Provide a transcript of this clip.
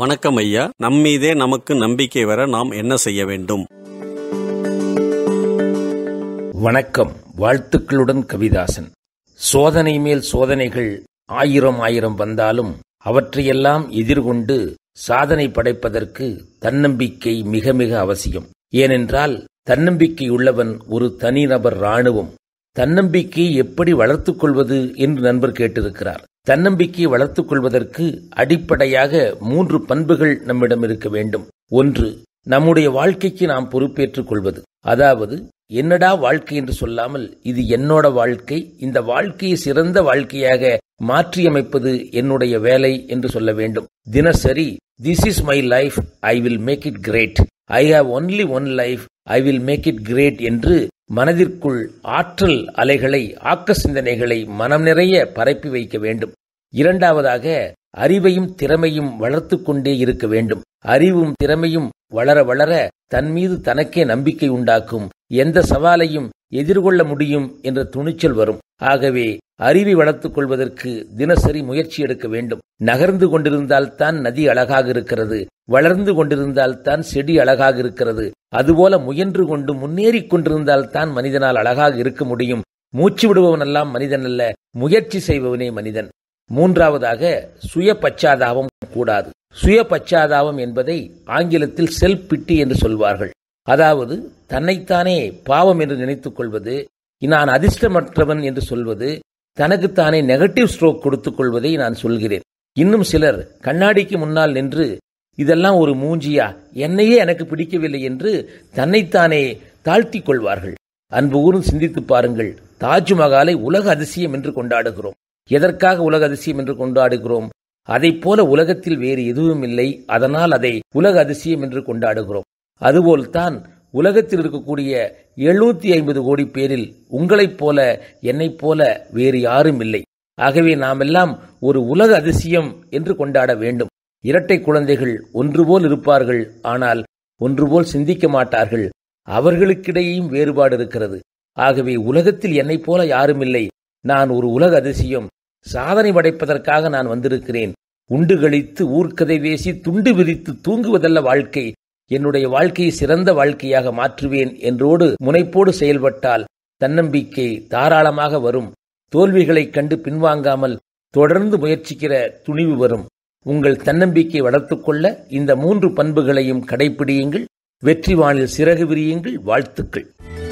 வணக்கம் ஐயா நம்மீதே நமக்கு நம்பிக்கை வர நாம் என்ன செய்ய வேண்டும் வணக்கம் வாழ்த்துக்களுடன் கவிதாசன் சோதனை மேல் சோதனைகள் ஆயிரம் ஆயிரம் வந்தாலும் அவற்றையெல்லாம் எதிர்கொண்டு சாதனை படைப்பதற்கு தன்னம்பிக்கை மிக மிக அவசியம் ஏனென்றால் தன்னம்பிக்கை உள்ளவன் ஒரு தனிநபர் ராணுவம் தன்னம்பிக்கையை எப்படி வளர்த்துக் கொள்வது என்று நண்பர் கேட்டிருக்கிறார் தன்னம்பிக்கையை வளர்த்துக் கொள்வதற்கு அடிப்படையாக மூன்று பண்புகள் நம்மிடம் இருக்க வேண்டும் ஒன்று நம்முடைய வாழ்க்கைக்கு நாம் பொறுப்பேற்றுக் கொள்வது அதாவது என்னடா வாழ்க்கை என்று சொல்லாமல் இது என்னோட வாழ்க்கை இந்த வாழ்க்கையை சிறந்த வாழ்க்கையாக மாற்றியமைப்பது என்னுடைய வேலை என்று சொல்ல வேண்டும் தினசரி this is my life I will make it great I have only one life I will make it great என்று மனதிற்குள் ஆற்றல் அலைகளை ஆக்க சிந்தனைகளை மனம் நிறைய பரப்பி வைக்க வேண்டும் இரண்டாவதாக அறிவையும் திறமையும் வளர்த்து கொண்டே இருக்க வேண்டும் அறிவும் திறமையும் வளர வளர தன் மீது தனக்கே நம்பிக்கை உண்டாக்கும் எந்த சவாலையும் எதிர்கொள்ள முடியும் என்ற துணிச்சல் வரும் ஆகவே அறிவை வளர்த்துக் கொள்வதற்கு தினசரி முயற்சி எடுக்க வேண்டும் நகர்ந்து கொண்டிருந்தால் தான் நதி அழகாக இருக்கிறது வளர்ந்து கொண்டிருந்தால் தான் செடி அழகாக இருக்கிறது அதுபோல முயன்று கொண்டு முன்னேறி கொண்டிருந்தால் தான் மனிதனால் அழகாக இருக்க முடியும் மூச்சு விடுபவனெல்லாம் மனிதன் அல்ல முயற்சி செய்பவனே மனிதன் மூன்றாவதாக சுய பச்சாதாபம் கூடாது சுய பச்சாதாபம் என்பதை ஆங்கிலத்தில் செல்ப் பிட்டி என்று சொல்வார்கள் அதாவது தன்னைத்தானே பாவம் என்று நினைத்துக் கொள்வது நான் அதிர்ஷ்டமற்றவன் என்று சொல்வது தனக்குத்தானே நெகட்டிவ் ஸ்ட்ரோக் கொடுத்துக் கொள்வதை நான் சொல்கிறேன் இன்னும் சிலர் கண்ணாடிக்கு முன்னால் நின்று இதெல்லாம் ஒரு மூஞ்சியா என்னையே எனக்கு பிடிக்கவில்லை என்று தன்னைத்தானே தாழ்த்திக் கொள்வார்கள் அன்பு ஊரும் சிந்தித்து பாருங்கள் தாஜ்மஹாலை உலக அதிசயம் என்று கொண்டாடுகிறோம் எதற்காக உலக அதிசயம் என்று கொண்டாடுகிறோம் அதை போல உலகத்தில் வேறு எதுவும் இல்லை அதனால் அதை உலக அதிசயம் என்று கொண்டாடுகிறோம் அதுபோல்தான் உலகத்தில் இருக்கக்கூடிய எழுநூத்தி ஐம்பது கோடி பேரில் உங்களைப் போல என்னைப் போல வேறு யாரும் இல்லை ஆகவே நாம் எல்லாம் ஒரு உலக அதிசயம் என்று கொண்டாட வேண்டும் இரட்டை குழந்தைகள் ஒன்று போல் இருப்பார்கள் ஆனால் ஒன்று போல் சிந்திக்க மாட்டார்கள் அவர்களுக்கிடையே வேறுபாடு இருக்கிறது ஆகவே உலகத்தில் என்னைப் போல யாரும் இல்லை நான் ஒரு உலக அதிசயம் சாதனை படைப்பதற்காக நான் வந்திருக்கிறேன் உண்டு கழித்து ஊர்க்கதை வேசி துண்டு விரித்து தூங்குவதல்ல வாழ்க்கை என்னுடைய வாழ்க்கையை சிறந்த வாழ்க்கையாக மாற்றுவேன் என்றோடு முனைப்போடு செயல்பட்டால் தன்னம்பிக்கை தாராளமாக வரும் தோல்விகளைக் கண்டு பின்வாங்காமல் தொடர்ந்து முயற்சிக்கிற துணிவு வரும் உங்கள் தன்னம்பிக்கை வளர்த்துக்கொள்ள இந்த மூன்று பண்புகளையும் கடைபிடியுங்கள் வெற்றி வானில் சிறகு விரியுங்கள் வாழ்த்துக்கள்